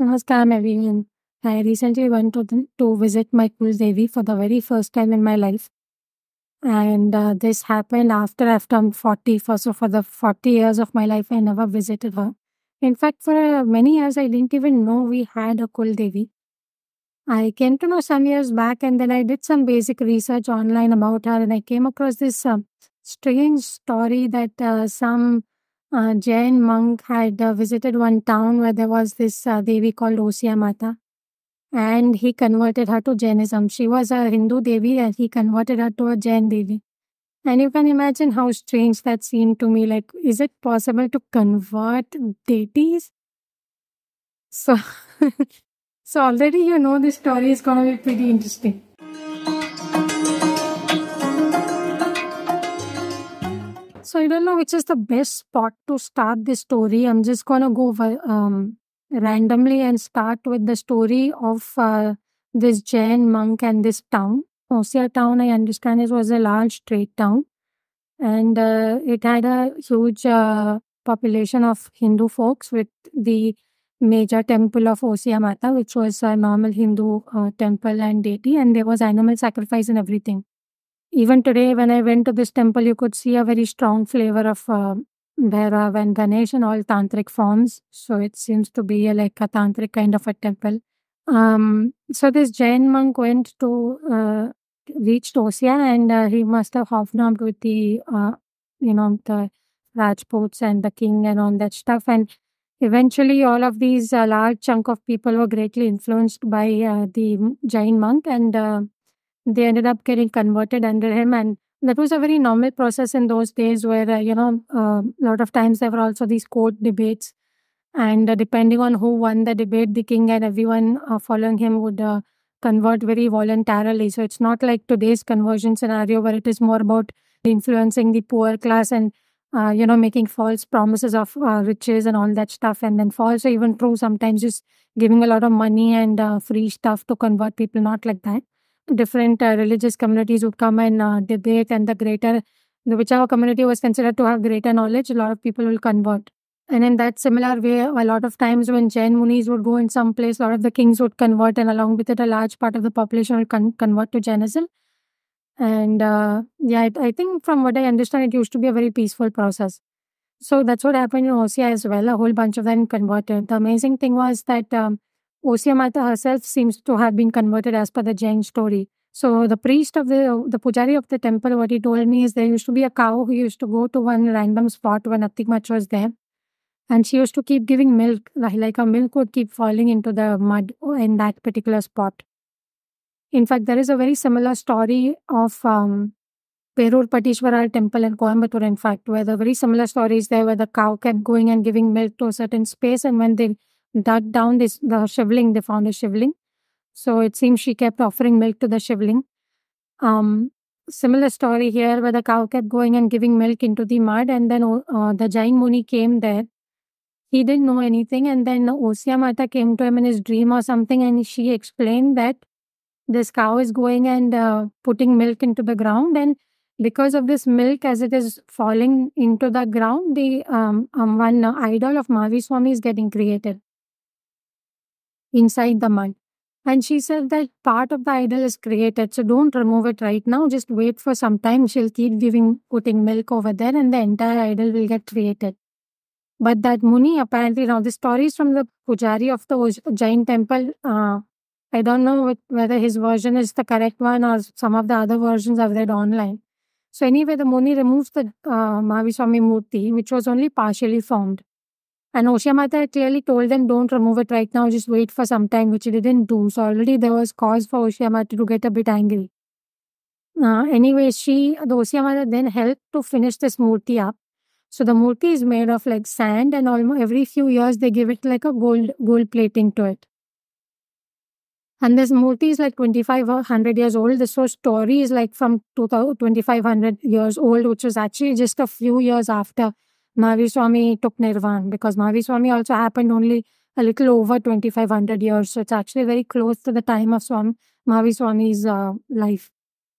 Namaskaram everyone. I recently went to, the, to visit my cool Devi for the very first time in my life. And uh, this happened after I've turned 40. For, so for the 40 years of my life, I never visited her. In fact, for uh, many years, I didn't even know we had a cool Devi. I came to know some years back and then I did some basic research online about her and I came across this uh, strange story that uh, some a uh, Jain monk had uh, visited one town where there was this uh, devi called Osya Mata, and he converted her to Jainism. She was a Hindu devi, and he converted her to a Jain devi. And you can imagine how strange that seemed to me. Like, is it possible to convert deities? So, so already you know this story is going to be pretty interesting. So I don't know which is the best spot to start this story. I'm just going to go um, randomly and start with the story of uh, this Jain monk and this town. Osia town, I understand it was a large trade town and uh, it had a huge uh, population of Hindu folks with the major temple of Osia Mata, which was a normal Hindu uh, temple and deity and there was animal sacrifice and everything. Even today, when I went to this temple, you could see a very strong flavor of uh, Bhairav and Ganesh in all tantric forms. So it seems to be a, like a tantric kind of a temple. Um, so this Jain monk went to uh, reached and uh, he must have hobnobbed with the, uh, you know, the Rajputs and the king and all that stuff. And eventually all of these uh, large chunk of people were greatly influenced by uh, the Jain monk and uh, they ended up getting converted under him and that was a very normal process in those days where uh, you know um, a uh, lot of times there were also these court debates and uh, depending on who won the debate the king and everyone uh, following him would uh, convert very voluntarily so it's not like today's conversion scenario where it is more about influencing the poor class and uh, you know making false promises of riches and all that stuff and then false or even true sometimes just giving a lot of money and free stuff to convert people not like that different uh, religious communities would come and uh, debate, and the greater the whichever community was considered to have greater knowledge, a lot of people will convert. And in that similar way, a lot of times when Jain Munis would go in some place, a lot of the kings would convert, and along with it, a large part of the population would con convert to Jainism. And uh, yeah, I, I think from what I understand, it used to be a very peaceful process. So that's what happened in Ossia as well. A whole bunch of them converted. The amazing thing was that um, Osya herself seems to have been converted as per the Jain story. So the priest of the the pujari of the temple, what he told me is there used to be a cow who used to go to one random spot when nothing was there, and she used to keep giving milk, like, a her milk would keep falling into the mud in that particular spot. In fact, there is a very similar story of um, Perur Patishwara temple in Coimbatore, in fact, where the very similar story is there where the cow kept going and giving milk to a certain space, and when they that down this the shivling they found a shivling so it seems she kept offering milk to the shivling um similar story here where the cow kept going and giving milk into the mud and then uh, the jain muni came there he didn't know anything and then osya mata came to him in his dream or something and she explained that this cow is going and uh, putting milk into the ground and because of this milk as it is falling into the ground the um, um, one idol of mavi is getting created inside the mud. And she said that part of the idol is created, so don't remove it right now. Just wait for some time. She'll keep giving, putting milk over there, and the entire idol will get created. But that Muni, apparently, now the stories from the Pujari of the Jain temple, uh, I don't know whether his version is the correct one or some of the other versions I've read online. So, anyway, the Muni removes the uh, Mahavishwami Murti, which was only partially formed. And Oshiamata clearly told them, don't remove it right now, just wait for some time, which he didn't do. So already there was cause for Oshiamata to get a bit angry. Uh, anyway, she, the Oshiamata then helped to finish this murti up. So the murti is made of like sand and almost every few years they give it like a gold, gold plating to it. And this murti is like 2500 years old. This whole story is like from 2500 years old, which was actually just a few years after Mahavir took Nirvan because Mahavir also happened only a little over 2500 years. So it's actually very close to the time of Swami, Mahavir uh, life.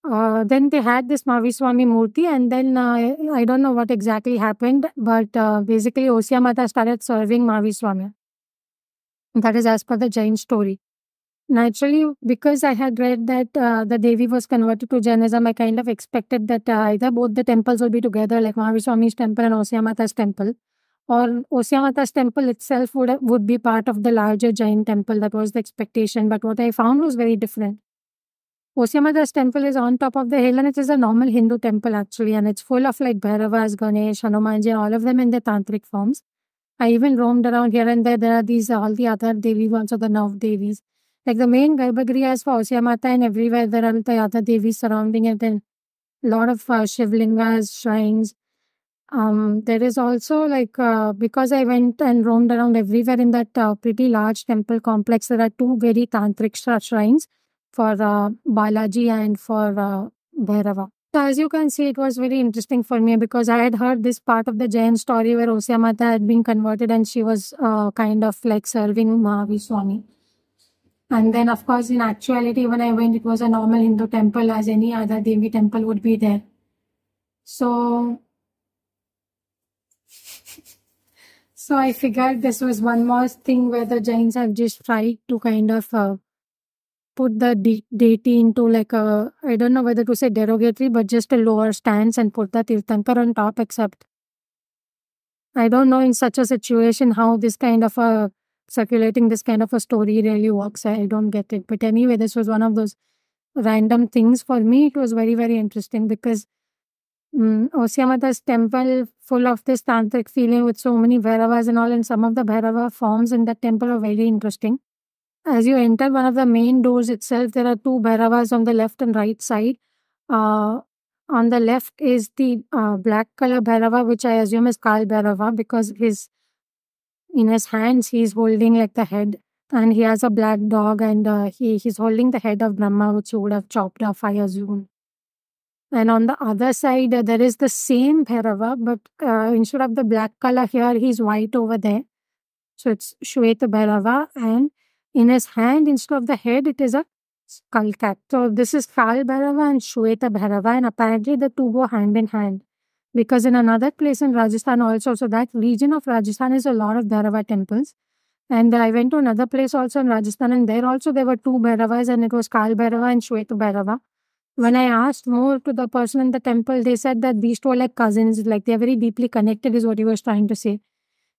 Uh, then they had this Mahavir Murti, and then uh, I don't know what exactly happened, but uh, basically Osya Mata started serving Mahavir That is as per the Jain story naturally because i had read that uh, the devi was converted to jainism i kind of expected that uh, either both the temples would be together like mahavishwami's temple and osya mata's temple or osya mata's temple itself would would be part of the larger jain temple that was the expectation but what i found was very different osya mata's temple is on top of the hill and it is a normal hindu temple actually and it's full of like bhairavas ganesh hanumanji all of them in their tantric forms i even roamed around here and there there are these all the other Devi ones, or the nav devis like the main Garbhagriha is for Osya Mata and everywhere there are Tayata Devi surrounding it and a lot of uh, Shivlingas, shrines. Um, there is also like, uh, because I went and roamed around everywhere in that uh, pretty large temple complex, there are two very tantric shrines for uh, Balaji and for uh, Bhairava. So as you can see, it was very interesting for me because I had heard this part of the Jain story where Osya Mata had been converted and she was uh, kind of like serving Mahavishwami. And then, of course, in actuality, when I went, it was a normal Hindu temple as any other Devi temple would be there. So, so I figured this was one more thing where the Jains have just tried to kind of uh, put the de deity into like a, uh, I don't know whether to say derogatory, but just a lower stance and put the Tirthankar on top, except I don't know in such a situation how this kind of a circulating this kind of a story really works. I don't get it. But anyway, this was one of those random things for me. It was very, very interesting because um, temple full of this tantric feeling with so many Bhairavas and all and some of the Bhairava forms in that temple are very interesting. As you enter one of the main doors itself, there are two Bhairavas on the left and right side. Uh, on the left is the uh, black color Bhairava, which I assume is Kal Bhairava because his in his hands he's holding like the head and he has a black dog and uh, he he's holding the head of brahma which he would have chopped off i assume and on the other side uh, there is the same bhairava but uh, instead of the black color here he's white over there so it's shweta bhairava and in his hand instead of the head it is a skull cap so this is kal bhairava and shweta bhairava and apparently the two go hand in hand because in another place in Rajasthan also, so that region of Rajasthan is a lot of Bhairava temples. And I went to another place also in Rajasthan and there also there were two Bhairavas and it was Kal Bhairava and Shweta Bhairava. When I asked more to the person in the temple, they said that these two are like cousins, like they are very deeply connected is what he was trying to say.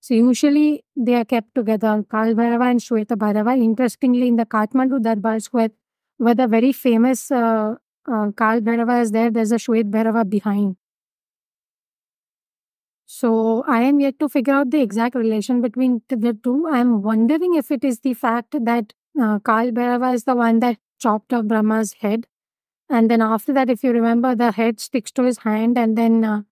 So usually they are kept together, Kal Bhairava and Shweta Bhairava. Interestingly, in the Kathmandu Darbar Square, where the very famous uh, uh, Kal Bhairava is there, there's a Shweta Bhairava behind. So I am yet to figure out the exact relation between the two. I am wondering if it is the fact that uh, Karl Bhairava is the one that chopped off Brahma's head. And then after that, if you remember, the head sticks to his hand and then uh,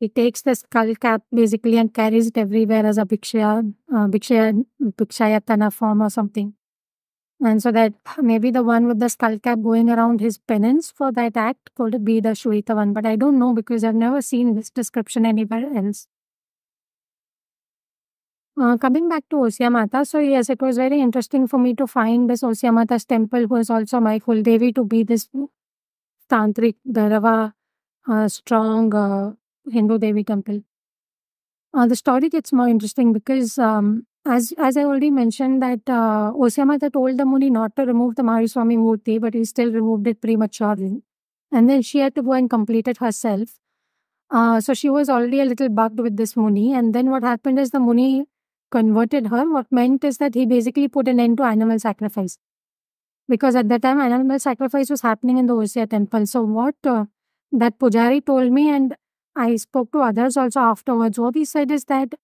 he takes the skull cap basically and carries it everywhere as a bhikshaya, uh, bhikshaya, bhikshayatana form or something. And so that maybe the one with the skull cap going around his penance for that act could be the Shweta one. But I don't know because I've never seen this description anywhere else. Uh, coming back to Osya so yes, it was very interesting for me to find this Osya temple, who is also my Kuldevi, to be this tantric Dharava, uh, strong uh, Hindu Devi temple. Uh, the story gets more interesting because um, as as I already mentioned, that uh, told the Muni not to remove the Mariswami Murti, but he still removed it prematurely. And then she had to go and complete it herself. Uh, so she was already a little bugged with this Muni. And then what happened is the Muni converted her. What meant is that he basically put an end to animal sacrifice. Because at that time, animal sacrifice was happening in the Osya temple. So what uh, that Pujari told me, and I spoke to others also afterwards, what he said is that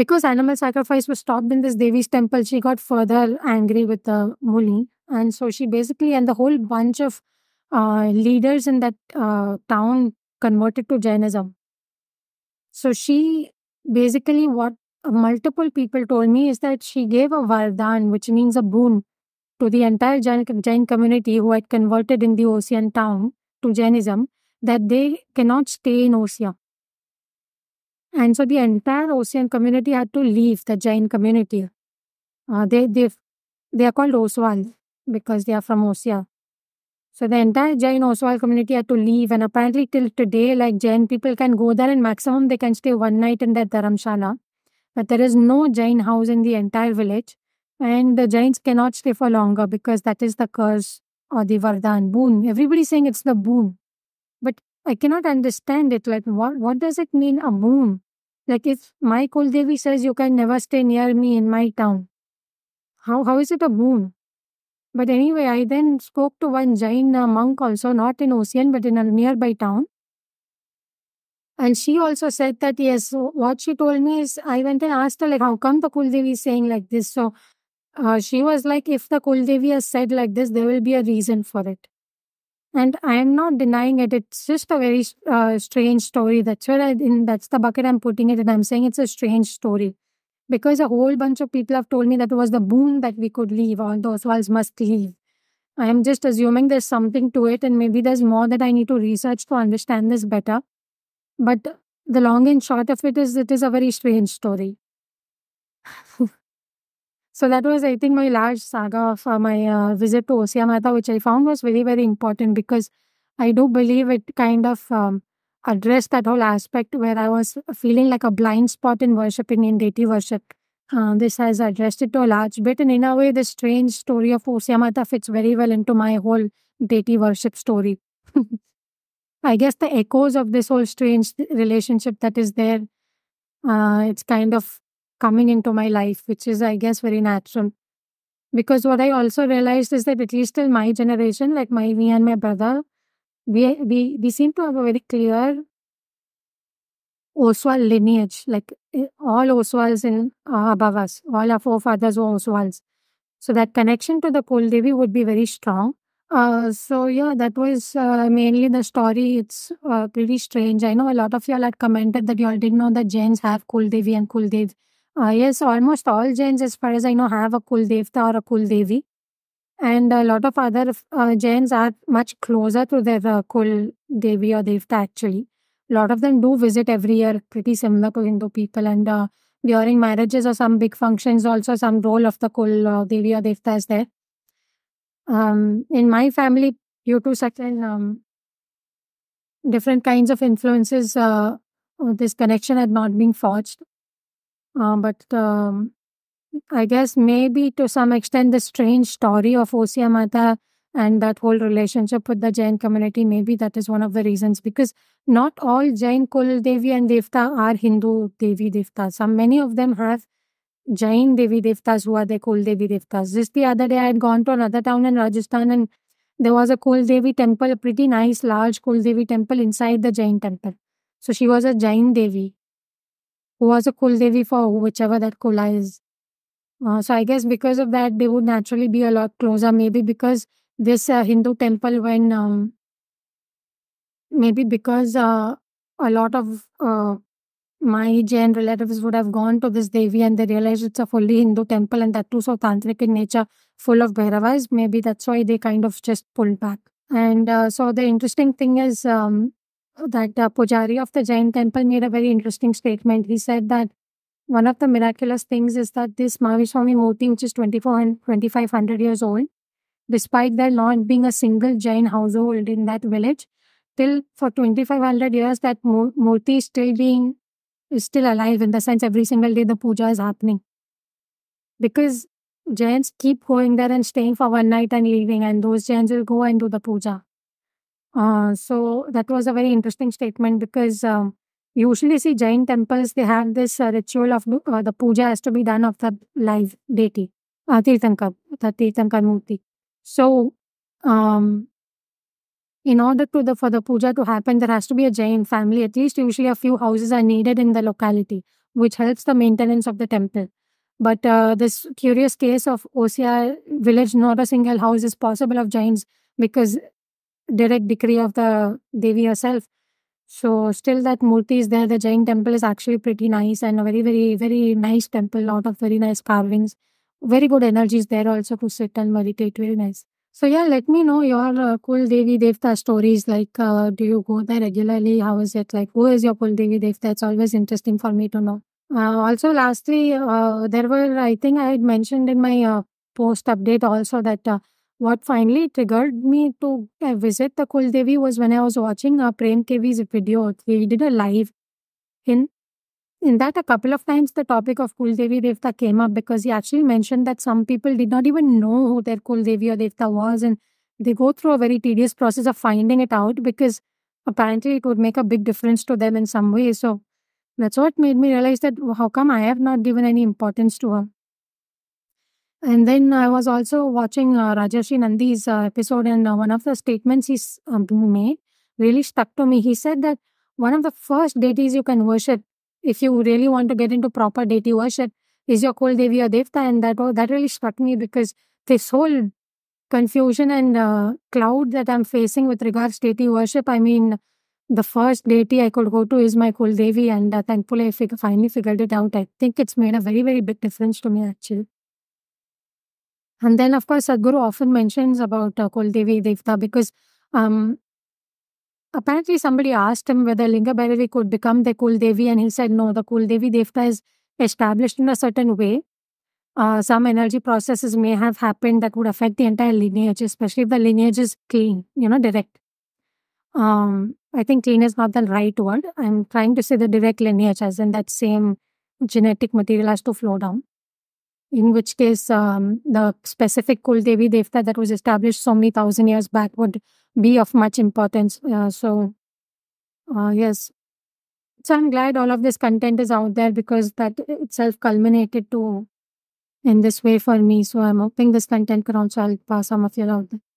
because animal sacrifice was stopped in this Devi's temple, she got further angry with the Muli. And so she basically, and the whole bunch of uh, leaders in that uh, town converted to Jainism. So she basically, what multiple people told me is that she gave a vardan, which means a boon, to the entire Jain, Jain community who had converted in the Ocean town to Jainism that they cannot stay in Ossia. And so the entire Ocean community had to leave the Jain community. Uh, they, they, they are called Oswal because they are from Osea. So the entire Jain Oswal community had to leave and apparently till today like Jain people can go there and maximum they can stay one night in that Dharamshala. But there is no Jain house in the entire village and the Jains cannot stay for longer because that is the curse or the Vardhan boon. is saying it's the boon. I cannot understand it. Like, what, what does it mean, a moon? Like, if my Kuldevi says you can never stay near me in my town, how, how is it a moon? But anyway, I then spoke to one Jain monk also, not in Ocean, but in a nearby town. And she also said that, yes, what she told me is, I went and asked her, like, how come the Kuldevi is saying like this? So uh, she was like, if the Kuldevi has said like this, there will be a reason for it and i am not denying it it's just a very uh, strange story that's where i in that's the bucket i'm putting it and i'm saying it's a strange story because a whole bunch of people have told me that was the boon that we could leave or those walls must leave i am just assuming there's something to it and maybe there's more that i need to research to understand this better but the long and short of it is it is a very strange story so that was, I think, my large saga of uh, my uh, visit to Mata, which I found was very, very important because I do believe it kind of um, addressed that whole aspect where I was feeling like a blind spot in worshiping in deity worship. Uh, this has addressed it to a large bit, and in a way, the strange story of Mata fits very well into my whole deity worship story. I guess the echoes of this whole strange relationship that is there, uh, it's kind of coming into my life, which is, I guess, very natural. Because what I also realized is that at least in my generation, like my me and my brother, we we we seem to have a very clear Oswal lineage. Like eh, all Oswals in uh, above us, all our forefathers were Oswals, So that connection to the Kul Devi would be very strong. Uh, so yeah, that was uh, mainly the story. It's uh, pretty strange. I know a lot of y'all had commented that y'all didn't know that Jains have Kul Devi and Kul Dev. Uh, yes, almost all Jains, as far as I know, have a Kul Devta or a Kul Devi. And a lot of other uh, Jains are much closer to their uh, Kul Devi or Devta, actually. A lot of them do visit every year, pretty similar to Hindu people. And uh, during marriages or some big functions, also some role of the Kul Devi or Devta is there. Um, in my family, due to certain um, different kinds of influences, uh, uh, this connection had not been forged uh, but um, I guess maybe to some extent the strange story of Osia Mata and that whole relationship with the Jain community, maybe that is one of the reasons because not all Jain Kul Devi and Devta are Hindu Devi Devta. Some many of them have Jain Devi Devtas who are their Kul Devi Devtas. Just the other day I had gone to another town in Rajasthan and there was a Kul Devi temple, a pretty nice large Kul Devi temple inside the Jain temple. So she was a Jain Devi who was a cool Devi for whichever that Kula is. Uh, so I guess because of that, they would naturally be a lot closer. Maybe because this uh, Hindu temple, when um, maybe because uh, a lot of uh, my Jain relatives would have gone to this Devi and they realized it's a fully Hindu temple and that too so tantric in nature, full of Bhairavas. Maybe that's why they kind of just pulled back. And uh, so the interesting thing is, um, that the uh, Pujari of the Jain temple made a very interesting statement. He said that one of the miraculous things is that this Mahavishwami Murti, which is 24 and 2500 years old, despite there not being a single Jain household in that village, till for 2500 years that Murti is still being is still alive in the sense every single day the puja is happening. Because Jains keep going there and staying for one night and leaving, and those Jains will go and do the puja. Uh, so that was a very interesting statement because um, usually see Jain temples, they have this uh, ritual of uh, the puja has to be done of the live deity, uh, Tirthankar, the Tirthankar Murti. So, um, in order to the for the puja to happen, there has to be a Jain family. At least usually a few houses are needed in the locality, which helps the maintenance of the temple. But uh, this curious case of Osea village, not a single house is possible of Jains because direct decree of the Devi herself. So still that Murti is there. The Jain temple is actually pretty nice and a very, very, very nice temple. Lot of very nice carvings. Very good energies there also to sit and meditate. Very nice. So yeah, let me know your uh, Kul Devi Devta stories. Like, uh, do you go there regularly? How is it? Like, who is your Kul Devi Devta? It's always interesting for me to know. Uh, also, lastly, uh, there were, I think I had mentioned in my uh, post update also that uh, what finally triggered me to uh, visit the Kuldevi was when I was watching a Prem Kevi's video. He did a live in in that a couple of times the topic of Kuldevi Devta came up because he actually mentioned that some people did not even know who their Kuldevi or Devta was and they go through a very tedious process of finding it out because apparently it would make a big difference to them in some way. So that's what made me realize that how come I have not given any importance to her. And then I was also watching uh, Nandi's uh, episode, and uh, one of the statements he uh, made really stuck to me. He said that one of the first deities you can worship if you really want to get into proper deity worship is your Kul Devi or Devta, and that oh, that really struck me because this whole confusion and uh, cloud that I'm facing with regards to deity worship. I mean, the first deity I could go to is my Kul Devi, and uh, thankfully I fig finally figured it out. I think it's made a very very big difference to me actually. And then, of course, Sadhguru often mentions about uh, Kuldevi Devta because um, apparently somebody asked him whether Linga Bhairavi could become the Kuldevi, and he said, no, the Kuldevi Devta is established in a certain way. Uh, some energy processes may have happened that would affect the entire lineage, especially if the lineage is clean, you know, direct. Um, I think clean is not the right word. I'm trying to say the direct lineage, as in that same genetic material has to flow down in which case um, the specific Kul Devi Devta that was established so many thousand years back would be of much importance. Uh, so, uh, yes. So I'm glad all of this content is out there because that itself culminated to in this way for me. So I'm hoping this content could also help uh, some of you out there.